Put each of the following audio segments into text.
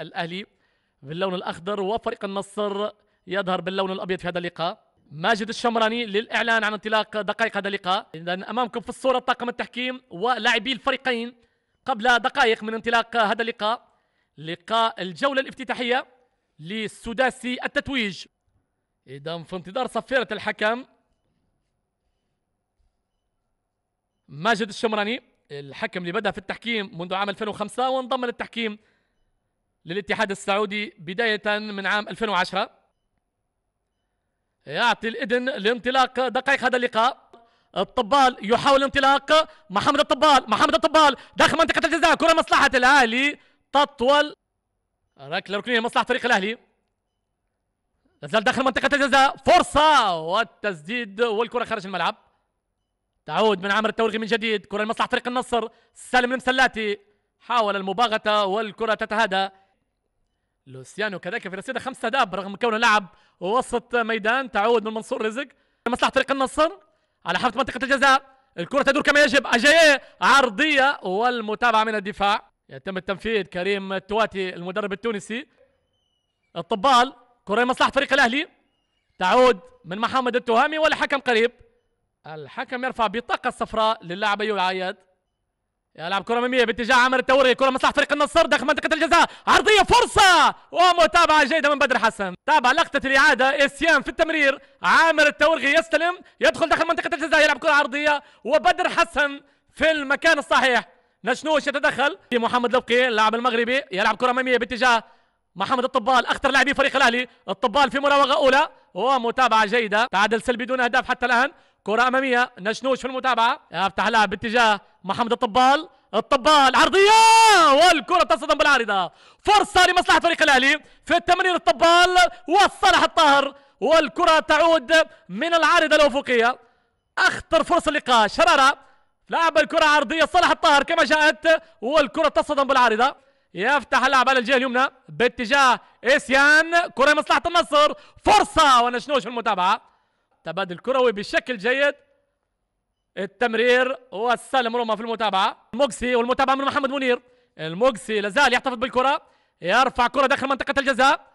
الأهلي باللون الأخضر وفريق النصر يظهر باللون الأبيض في هذا اللقاء ماجد الشمراني للإعلان عن انطلاق دقائق هذا اللقاء إذا أمامكم في الصورة طاقم التحكيم ولاعبي الفريقين قبل دقائق من انطلاق هذا اللقاء لقاء الجولة الافتتاحية لسداسي التتويج إذا في انتظار صفيرة الحكم ماجد الشمراني الحكم اللي بدأ في التحكيم منذ عام 2005 وانضم للتحكيم للاتحاد السعودي بداية من عام 2010 يعطي الإذن لانطلاق دقائق هذا اللقاء الطبال يحاول انطلاق محمد الطبال محمد الطبال داخل منطقة الجزاء كرة مصلحة الأهلي تطول ركلة ركنية لمصلحة فريق الأهلي لازال داخل منطقة الجزاء فرصة والتسديد والكرة خارج الملعب تعود من عامر التورغي من جديد كرة لمصلحة فريق النصر سالم المسلاتي حاول المباغتة والكرة تتهادى لوسيانو كذلك في رصيده خمسة اداب رغم كونه لعب وسط ميدان تعود من منصور رزق لمصلحه فريق النصر على حافه منطقه الجزاء الكره تدور كما يجب اجاي عرضيه والمتابعه من الدفاع يتم التنفيذ كريم التواتي المدرب التونسي الطبال كره لمصلحه فريق الاهلي تعود من محمد التهامي والحكم قريب الحكم يرفع بطاقه صفراء للاعب ايوب عياد يلعب كرة أمامية باتجاه عامر التوري كرة مصلحة فريق النصر داخل منطقة الجزاء عرضية فرصة ومتابعة جيدة من بدر حسن تابع لقطة الإعادة إسيان في التمرير عامر التورغي يستلم يدخل داخل منطقة الجزاء يلعب كرة عرضية وبدر حسن في المكان الصحيح نشنوش يتدخل محمد لبقي اللاعب المغربي يلعب كرة أمامية باتجاه محمد الطبال اخطر لاعبي فريق الاهلي الطبال في مراوغه اولى ومتابعه جيده تعادل سلبي دون اهداف حتى الان كرة أمامية نشنوش في المتابعة يفتح لها باتجاه محمد الطبال الطبال عرضية والكرة تصدم بالعارضة فرصة لمصلحة فريق الأهلي في التمرير الطبال وصلح الطاهر والكرة تعود من العارضة الأفقية أخطر فرصة اللقاء شرارة لعب الكرة عرضية صالح الطاهر كما جاءت والكرة تصدم بالعارضة يفتح اللعب على الجهه اليمنى باتجاه اسيان كره مصلحه النصر فرصه ونشنوش في المتابعه تبادل كروي بشكل جيد التمرير والسلم روما في المتابعه المقسي والمتابعه من محمد منير المقسي لازال يحتفظ بالكره يرفع كره داخل منطقه الجزاء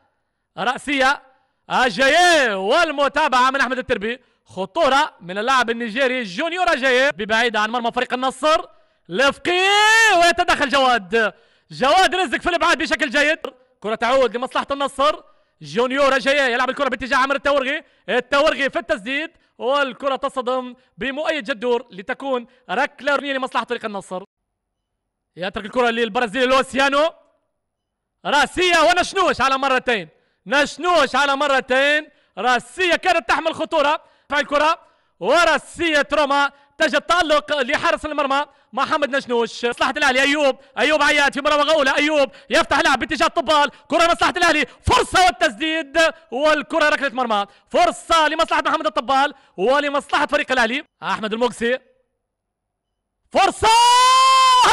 راسيه اجاييه والمتابعه من احمد التربي خطوره من اللاعب النيجيري جونيور اجاييه ببعيده عن مرمى فريق النصر لفقي ويتدخل جواد جواد رزق في الابعاد بشكل جيد كره تعود لمصلحه النصر جونيور جاية يلعب الكرة باتجاه عامر التورغي التورغي في التسديد والكرة تصطدم بمؤيد جدور لتكون ركلة ركلة لمصلحة فريق النصر يترك الكرة للبرازيلي لوسيانو راسية ونشنوش على مرتين نشنوش على مرتين راسية كانت تحمل خطورة الكرة وراسية روما نجا التألق لحارس المرمى محمد نجنوش مصلحة الأهلي أيوب أيوب عياد في مراوغة أولى أيوب يفتح لعب باتجاه الطبال كرة لمصلحة الأهلي فرصة والتسديد والكرة ركلة مرمى فرصة لمصلحة محمد الطبال ولمصلحة فريق الأهلي أحمد المقسي فرصة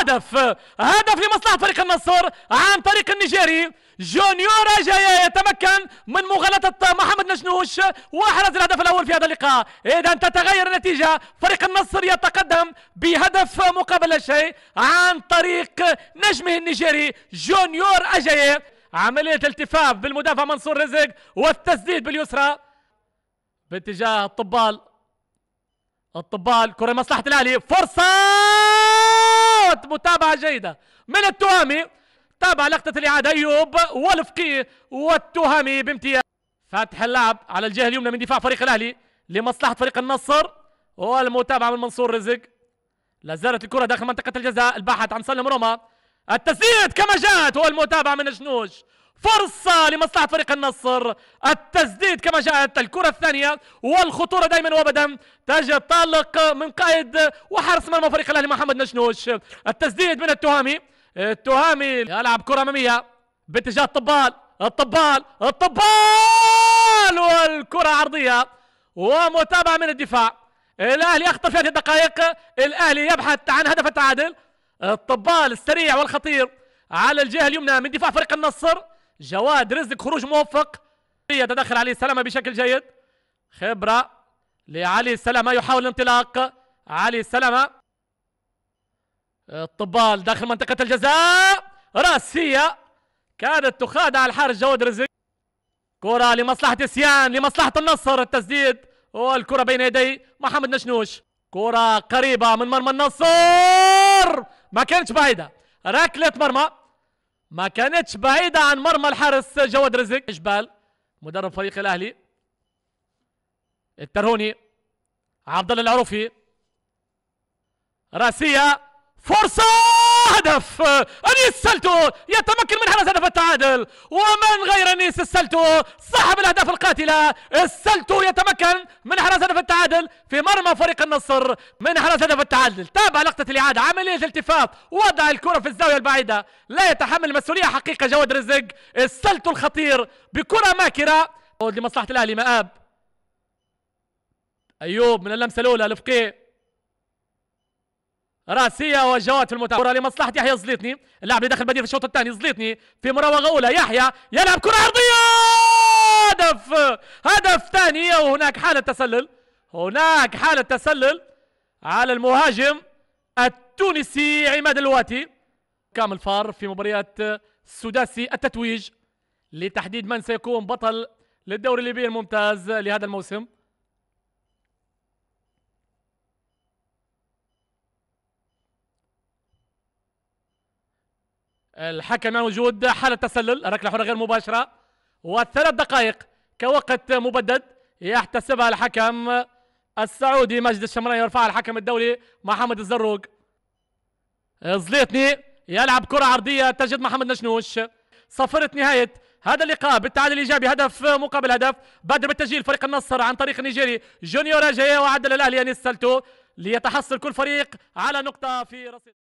هدف هدف لمصلحة فريق النصر عن طريق النيجيري جونيور جاي يتمكن من مغالطة محمد نجنوش واحرز الهدف الأول في هذا اللقاء إذا تتغير النتيجة فريق النصر يتقدم بهدف مقابل لا شيء عن طريق نجمه النيجيري جونيور أجاي عملية التفاف بالمدافع منصور رزق والتسديد باليسرى باتجاه الطبال الطبال كرة مصلحة الأهلي فرصة موت متابعة جيدة من التهامي تابع لقطة الإعادة أيوب والفقي والتهامي بامتياز فتح اللعب على الجهة اليمنى من دفاع فريق الأهلي لمصلحة فريق النصر والمتابعة من منصور رزق لا زالت الكرة داخل منطقة الجزاء البحث عن سلم روما التسديد كما جاءت والمتابعة من جنوش فرصة لمصلحة فريق النصر التسديد كما جاءت الكرة الثانية والخطورة دائما وابدا تجتلق من قائد وحارس مرمى فريق الاهلي محمد نشنوش التسديد من التهامي التهامي يلعب كرة امامية باتجاه الطبال الطبال الطبال والكرة عرضية ومتابعة من الدفاع الاهلي يخطف في هذه الدقائق الاهلي يبحث عن هدف التعادل الطبال السريع والخطير على الجهة اليمنى من دفاع فريق النصر جواد رزق خروج موفق يتدخل علي سلامه بشكل جيد خبره لعلي سلامه يحاول الانطلاق علي سلامه الطبال داخل منطقه الجزاء راسيه كانت تخادع الحارس جواد رزق كره لمصلحه سيان لمصلحه النصر التسديد والكره بين يدي محمد نشنوش كره قريبه من مرمى النصر ما كانتش بعيده ركله مرمى ما كانتش بعيدة عن مرمى الحارس جواد رزق إجبال مدرب فريق الأهلي الترهوني عبد الله العروفي راسية فرصة هدف أنيس سلتو يتمكن من حرز هدف التعادل ومن غير أنيس السلتو صاحب الأهداف القاتلة السلتو يتمكن من حرز هدف التعادل في مرمى فريق النصر من حرز هدف التعادل تابع لقطة الإعادة عملية التفاف وضع الكرة في الزاوية البعيدة لا يتحمل المسؤولية حقيقة جواد رزق السلتو الخطير بكرة ماكرة لمصلحة الأهلي مآب أيوب من اللمسة الأولى لفقيه راسيه وجوات المتابعه لمصلحه يحيى زليطني اللاعب اللي دخل بديل في الشوط الثاني زليطني في مراوغه اولى يحيى يلعب كره عرضيه هدف هدف ثاني وهناك حاله تسلل هناك حاله تسلل على المهاجم التونسي عماد الواتي كامل فار في مباريات سداسي التتويج لتحديد من سيكون بطل للدوري الليبي الممتاز لهذا الموسم الحكم موجود حاله تسلل ركله حره غير مباشره وثلاث دقائق كوقت مبدد يحتسبها الحكم السعودي مجد الشمراني يرفعها الحكم الدولي محمد الزروق زليتني يلعب كره عرضيه تجد محمد نشنوش صفرت نهايه هذا اللقاء بالتعادل الايجابي هدف مقابل هدف بادر بالتسجيل فريق النصر عن طريق النيجيري جونيور اجا وعدل الاهلي انيس سلتو ليتحصل كل فريق على نقطه في رصيد